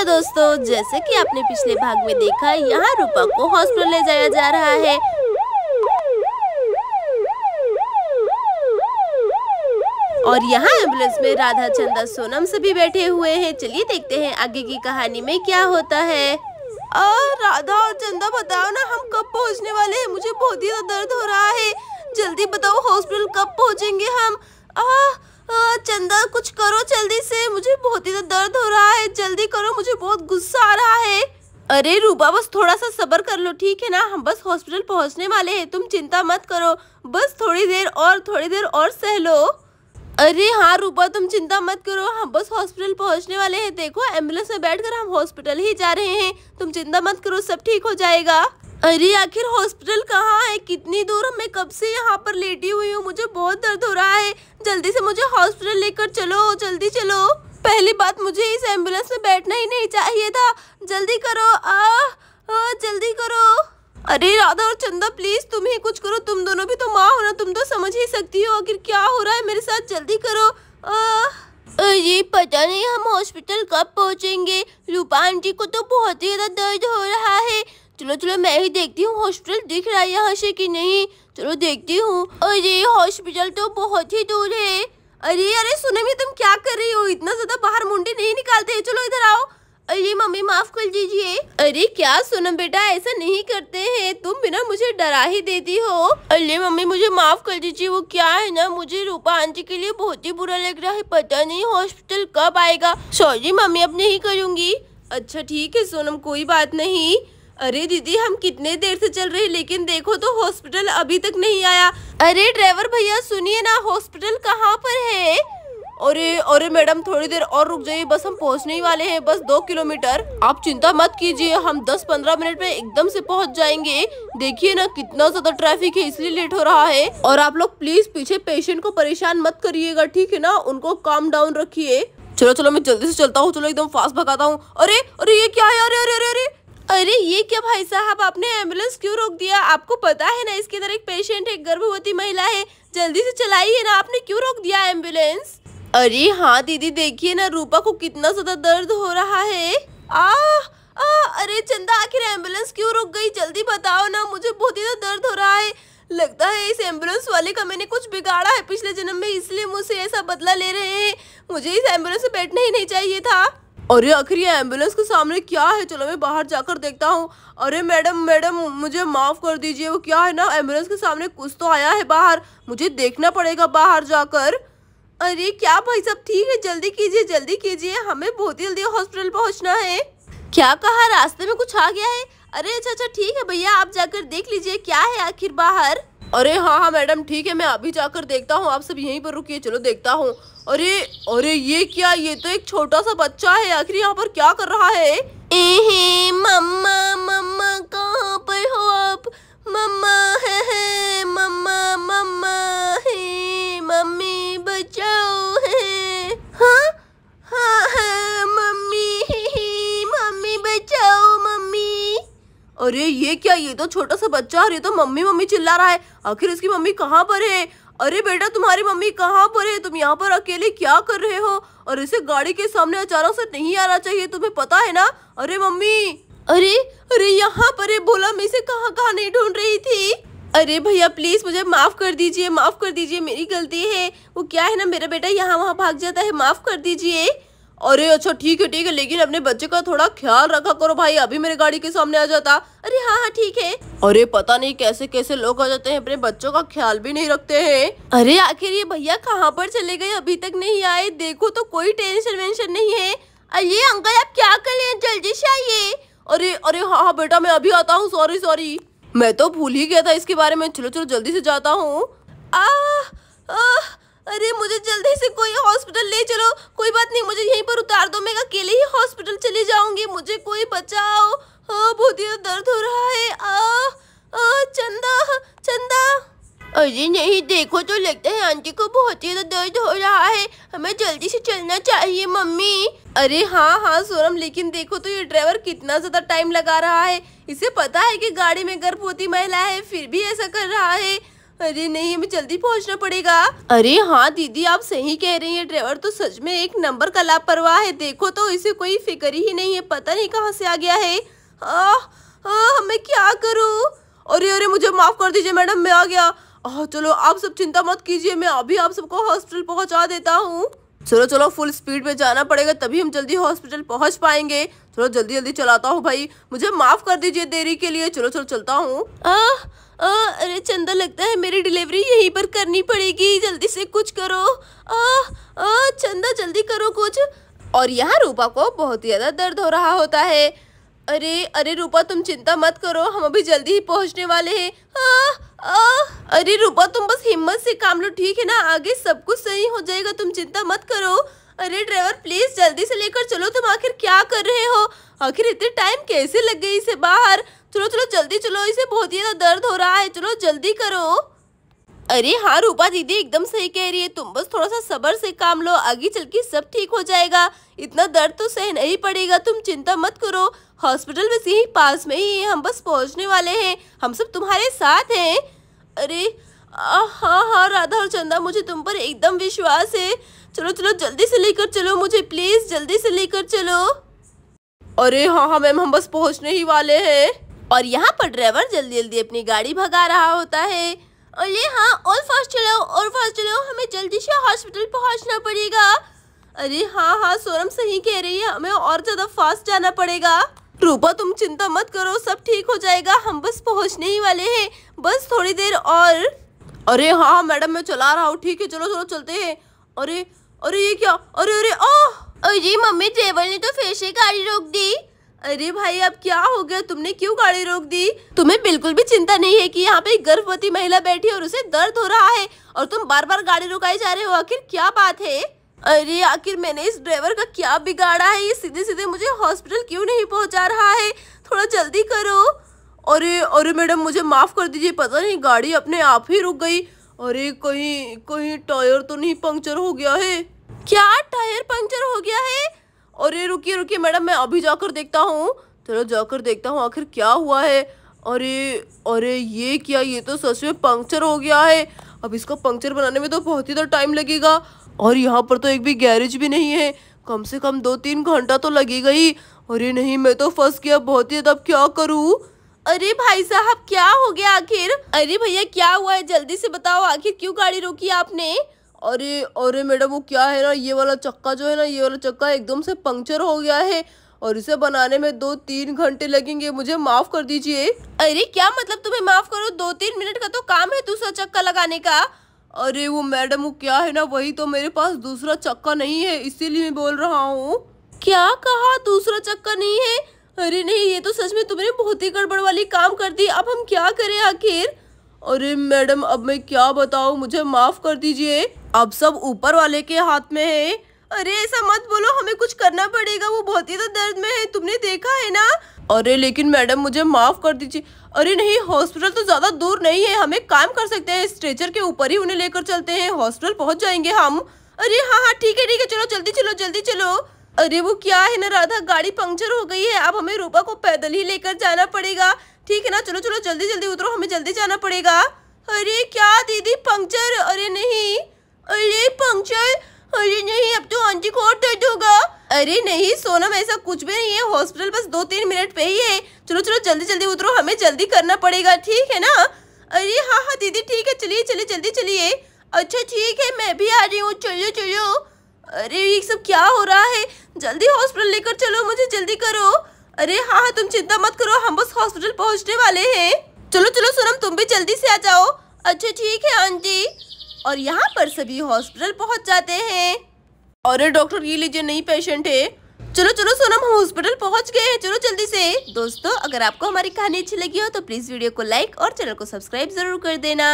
hello दोस्तों तो जैसे कि आपने पिछले भाग में देखा यहाँ रूपा को हॉस्पिटल ले जाया जा रहा है और यहाँ एम्बुलेंस में राधा चंदा सोनम सभी बैठे हुए हैं चलिए देखते हैं आगे की कहानी में क्या होता है आ, राधा और चंदा बताओ ना हम कब पहुँचने वाले हैं मुझे बहुत ही दर्द हो रहा है जल्दी बताओ हॉस्पिटल कब पहुँचेंगे हम आ, चंदा कुछ करो जल्दी से मुझे बहुत ही दर्द हो रहा है जल्दी करो मुझे बहुत गुस्सा आ रहा है अरे रूबा बस थोड़ा सा सबर कर लो ठीक है ना हम बस हॉस्पिटल पहुंचने वाले हैं तुम चिंता मत करो बस थोड़ी देर और थोड़ी देर और सह लो अरे हाँ रूपा तुम चिंता मत करो हम बस हॉस्पिटल पहुंचने वाले हैं देखो एम्बुलेंस में बैठकर हम हॉस्पिटल ही जा रहे हैं तुम चिंता मत करो सब ठीक हो जाएगा अरे आखिर हॉस्पिटल कहाँ है कितनी दूर मैं कब से यहाँ पर लेटी हुई हूँ मुझे बहुत दर्द हो रहा है जल्दी से मुझे हॉस्पिटल लेकर चलो जल्दी चलो पहली बात मुझे इस एम्बुलेंस में बैठना ही नहीं चाहिए था जल्दी करो आ, आ जल्दी करो अरे राधा और चंदा प्लीज तुम ही कुछ करो तुम दोनों भी तो माँ हो ना तुम तो समझ ही सकती हो आखिर क्या हो रहा है मेरे साथ जल्दी करो आ, अरे पता नहीं हम हॉस्पिटल कब पहुँचेंगे रूपा आंटी को तो बहुत ही ज़्यादा दर्द हो रहा है चलो चलो मैं ही देखती हूँ हॉस्पिटल दिख रहा है यहाँ से कि नहीं चलो देखती हूँ अरे हॉस्पिटल तो बहुत ही दूर है अरे अरे मैं तुम क्या कर रही हो इतना ज्यादा बाहर मुंडी नहीं निकालते चलो इधर आओ अरे मम्मी माफ कर दीजिए अरे क्या सुनम बेटा ऐसा नहीं करते हैं तुम बिना मुझे डरा ही देती हो अरे मम्मी मुझे माफ कर दीजिए वो क्या है ना मुझे रूपा आंटी के लिए बहुत ही बुरा लग रहा है पता नहीं हॉस्पिटल कब आएगा सॉरी मम्मी अब नहीं करूँगी अच्छा ठीक है सोनम कोई बात नहीं अरे दीदी हम कितने देर से चल रहे लेकिन देखो तो हॉस्पिटल अभी तक नहीं आया अरे ड्राइवर भैया सुनिए ना हॉस्पिटल कहाँ पर है अरे अरे मैडम थोड़ी देर और रुक जाइए बस हम पहुंचने ही वाले हैं बस दो किलोमीटर आप चिंता मत कीजिए हम दस पंद्रह मिनट में एकदम से पहुंच जाएंगे देखिए ना कितना ज्यादा ट्रैफिक है इसलिए लेट हो रहा है और आप लोग प्लीज पीछे पेशेंट को परेशान मत करिएगा ठीक है ना उनको काम डाउन रखिए चलो चलो मैं जल्दी से चलता हूँ चलो एकदम फास्ट भगाता हूँ अरे अरे ये क्या है अरे अरे अरे अरे अरे ये क्या भाई साहब आपने एम्बुलेंस क्यों रोक दिया आपको पता है ना इसके अंदर एक पेशेंट है गर्भवती महिला है जल्दी से चलाई है ना आपने क्यों रोक दिया एम्बुलेंस अरे हाँ दीदी देखिए ना रूपा को कितना ज्यादा दर्द हो रहा है आ, आ अरे चंदा आखिर एम्बुलेंस क्यों रुक गई जल्दी बताओ ना मुझे बहुत ही दर्द हो रहा है लगता है इस एम्बुलेंस वाले का मैंने कुछ बिगाड़ा है पिछले जन्म में इसलिए मुझसे ऐसा बदला ले रहे हैं मुझे इस एम्बुलेंस से बैठना ही नहीं चाहिए था अरे आखिर ये एम्बुलेंस के सामने क्या है चलो मैं बाहर जाकर देखता हूँ अरे मैडम मैडम मुझे माफ़ कर दीजिए वो क्या है ना एम्बुलेंस के सामने कुछ तो आया है बाहर मुझे देखना पड़ेगा बाहर जाकर अरे क्या भाई सब ठीक है जल्दी कीजिए जल्दी कीजिए हमें बहुत ही जल्दी हॉस्पिटल पहुँचना है क्या कहा रास्ते में कुछ आ गया है अरे अच्छा अच्छा ठीक है भैया आप जाकर देख लीजिए क्या है आखिर बाहर अरे हाँ हाँ मैडम ठीक है मैं अभी जाकर देखता हूँ आप सब यहीं पर रुकिए चलो देखता हूँ अरे अरे ये क्या ये तो एक छोटा सा बच्चा है आखिर यहाँ पर क्या कर रहा है एहे मम्मा मम्मा कहाँ पर हो आप मम्मा है, है मम्मा मम्मा है मम्मी बचाओ है हाँ, हाँ हाँ मम्मी अरे ये क्या ये तो छोटा सा बच्चा और ये तो मम्मी मम्मी चिल्ला रहा है आखिर इसकी मम्मी कहाँ पर है अरे बेटा तुम्हारी मम्मी कहाँ पर है तुम यहाँ पर अकेले क्या कर रहे हो और इसे गाड़ी के सामने अचानक से नहीं आना चाहिए तुम्हें पता है ना अरे मम्मी अरे अरे यहाँ पर है बोला मैं इसे कहाँ कहाँ नहीं ढूंढ रही थी अरे भैया प्लीज मुझे माफ कर दीजिए माफ कर दीजिए मेरी गलती है वो क्या है ना मेरा बेटा यहाँ वहाँ भाग जाता है माफ कर दीजिए अरे अच्छा ठीक है ठीक है लेकिन अपने बच्चे का थोड़ा ख्याल रखा करो भाई अभी मेरे गाड़ी के सामने आ जाता अरे हाँ हाँ ठीक है अरे पता नहीं कैसे कैसे लोग आ जाते हैं अपने बच्चों का ख्याल भी नहीं रखते हैं अरे आखिर ये भैया कहाँ पर चले गए अभी तक नहीं आए देखो तो कोई टेंशन वेंशन नहीं है अरे अंकल आप क्या कर रहे हैं जल्दी से आइए अरे अरे हाँ हाँ बेटा मैं अभी आता हूँ सॉरी सॉरी मैं तो भूल ही गया था इसके बारे में चलो चलो जल्दी से जाता हूँ अरे मुझे जल्दी से कोई हॉस्पिटल ले चलो कोई बात नहीं मुझे यहीं पर उतार दो मैं अकेले ही हॉस्पिटल चली जाऊंगी मुझे कोई बचाओ हाँ, बहुत ही दर्द हो रहा है आ, आ, चंदा चंदा अरे नहीं देखो तो लगता है आंटी को बहुत ही दर्द हो रहा है हमें जल्दी से चलना चाहिए मम्मी अरे हाँ हाँ सोनम लेकिन देखो तो ये ड्राइवर कितना ज़्यादा टाइम लगा रहा है इसे पता है कि गाड़ी में गर्भवती महिला है फिर भी ऐसा कर रहा है अरे नहीं हमें जल्दी पहुंचना पड़ेगा अरे हाँ दीदी आप सही कह रही हैं ड्राइवर तो सच में एक नंबर का लापरवाह है देखो तो इसे कोई फिक्र ही नहीं है पता नहीं कहाँ से आ गया है मैं क्या करूँ अरे अरे मुझे माफ़ कर दीजिए मैडम मैं आ गया आ, चलो आप सब चिंता मत कीजिए मैं अभी आप सबको हॉस्पिटल पहुँचा देता हूँ चलो चलो फुल स्पीड में जाना पड़ेगा तभी हम जल्दी हॉस्पिटल पहुंच पाएंगे चलो जल्दी जल्दी चलाता हूँ भाई मुझे माफ कर दीजिए देरी के लिए चलो चलो चलता हूँ अरे चंदा लगता है मेरी डिलीवरी यहीं पर करनी पड़ेगी जल्दी से कुछ करो आ, आ, चंदा जल्दी करो कुछ और यहाँ रूपा को बहुत ज़्यादा दर्द हो रहा होता है अरे अरे रूपा तुम चिंता मत करो हम अभी जल्दी ही पहुंचने वाले हैं अरे रूपा तुम बस हिम्मत से काम लो ठीक है ना आगे सब कुछ सही हो जाएगा तुम चिंता मत करो अरे ड्राइवर प्लीज जल्दी से लेकर चलो तुम आखिर क्या कर रहे हो आखिर इतने टाइम कैसे लग गई इसे बाहर चलो चलो जल्दी चलो इसे बहुत ही ज्यादा दर्द हो रहा है चलो जल्दी करो अरे हाँ रूपा दीदी एकदम सही कह रही है तुम बस थोड़ा सा सबर से काम लो आगे चल के सब ठीक हो जाएगा इतना दर्द तो सहना नहीं पड़ेगा तुम चिंता मत करो हॉस्पिटल बस यही पास में ही है हम बस पहुंचने वाले हैं हम सब तुम्हारे साथ हैं अरे हाँ हाँ राधा और चंदा मुझे तुम पर एकदम विश्वास है चलो चलो जल्दी से लेकर चलो मुझे प्लीज़ जल्दी से लेकर चलो अरे हाँ हाँ मैम हम बस पहुंचने ही वाले हैं और यहाँ पर ड्राइवर जल्दी जल्दी अपनी गाड़ी भगा रहा होता है अरे हाँ और फास्ट चलाओ और फास्ट चलो हमें जल्दी से हॉस्पिटल पहुँचना पड़ेगा अरे हाँ हाँ सोरम सही कह रही है हमें और ज़्यादा फास्ट जाना पड़ेगा रूपा तुम चिंता मत करो सब ठीक हो जाएगा हम बस पहुंचने ही वाले हैं बस थोड़ी देर और अरे हाँ मैडम मैं चला रहा हूँ ठीक है चलो चलो चलते हैं अरे अरे ये क्या अरे अरे ओह अरे मम्मी ड्राइवर ने तो फिर से गाड़ी रोक दी अरे भाई अब क्या हो गया तुमने क्यों गाड़ी रोक दी तुम्हें बिल्कुल भी चिंता नहीं है कि यहाँ पे एक गर्भवती महिला बैठी है और उसे दर्द हो रहा है और तुम बार बार गाड़ी रोकाई जा रहे हो आखिर क्या बात है अरे आखिर मैंने इस ड्राइवर का क्या बिगाड़ा है ये सीधे सीधे मुझे हॉस्पिटल क्यों नहीं पहुंचा रहा है थोड़ा जल्दी करो अरे अरे मैडम मुझे माफ़ कर दीजिए पता नहीं गाड़ी अपने आप ही रुक गई अरे कहीं कहीं टायर तो नहीं पंक्चर हो गया है क्या टायर पंक्चर हो गया है अरे रुकिए रुकिए मैडम मैं अभी जाकर देखता हूँ चलो जाकर देखता हूँ आखिर क्या हुआ है अरे अरे ये क्या ये तो सच में पंक्चर हो गया है अब इसको पंक्चर बनाने में तो बहुत ही ज्यादा तो टाइम लगेगा और यहाँ पर तो एक भी गैरेज भी नहीं है कम से कम दो तीन घंटा तो लगी गई अरे नहीं मैं तो फंस गया बहुत ही अब क्या करूँ अरे भाई साहब क्या हो गया आखिर अरे भैया क्या हुआ है जल्दी से बताओ आखिर क्यों गाड़ी रोकी आपने अरे अरे मैडम वो क्या है ना ये वाला चक्का जो है ना ये वाला चक्का एकदम से पंक्चर हो गया है और इसे बनाने में दो तीन घंटे लगेंगे मुझे माफ कर दीजिए अरे क्या मतलब तुम्हें माफ करो दो तीन मिनट का तो काम है दूसरा चक्का लगाने का अरे वो मैडम वो क्या है ना वही तो मेरे पास दूसरा चक्का नहीं है इसीलिए मैं बोल रहा हूँ क्या कहा दूसरा चक्का नहीं है अरे नहीं ये तो सच में तुमने बहुत ही गड़बड़ वाली काम कर दी अब हम क्या करें आखिर अरे मैडम अब मैं क्या बताऊँ मुझे माफ़ कर दीजिए अब सब ऊपर वाले के हाथ में है अरे ऐसा मत बोलो हमें कुछ करना पड़ेगा वो बहुत ही तो दर्द में है तुमने देखा है ना अरे लेकिन मैडम मुझे माफ़ कर दीजिए अरे नहीं हॉस्पिटल तो ज़्यादा दूर नहीं है हमें काम कर सकते हैं स्ट्रेचर के ऊपर ही उन्हें लेकर चलते हैं हॉस्पिटल पहुंच जाएंगे हम अरे हाँ हाँ ठीक है ठीक है चलो जल्दी चलो जल्दी चलो अरे वो क्या है ना राधा गाड़ी पंक्चर हो गई है अब हमें रूपा को पैदल ही लेकर जाना पड़ेगा ठीक है ना चलो चलो जल्दी जल्दी उतरो हमें जल्दी जाना पड़ेगा अरे क्या दीदी पंक्चर अरे नहीं अरे पंक्चर अरे नहीं अब तो आंटी को और दर्द होगा अरे नहीं सोनम ऐसा कुछ भी नहीं है हॉस्पिटल बस दो तीन मिनट पे ही है चलो चलो जल्दी जल्दी उतरो हमें जल्दी करना पड़ेगा ठीक है ना अरे हाँ हाँ दीदी ठीक है चलिए चलिए जल्दी चलिए अच्छा ठीक है मैं भी आ रही हूँ चलो चलो अरे ये सब क्या हो रहा है जल्दी हॉस्पिटल लेकर चलो मुझे जल्दी करो अरे हाँ हाँ तुम चिंता मत करो हम बस हॉस्पिटल पहुँचने वाले हैं चलो चलो सोनम तुम भी जल्दी से आ जाओ अच्छा ठीक है आंटी और यहाँ पर सभी हॉस्पिटल पहुँच जाते हैं अरे डॉक्टर ये लीजिए नई पेशेंट है चलो चलो सोनम हॉस्पिटल पहुंच गए हैं चलो जल्दी से दोस्तों अगर आपको हमारी कहानी अच्छी लगी हो तो प्लीज वीडियो को लाइक और चैनल को सब्सक्राइब जरूर कर देना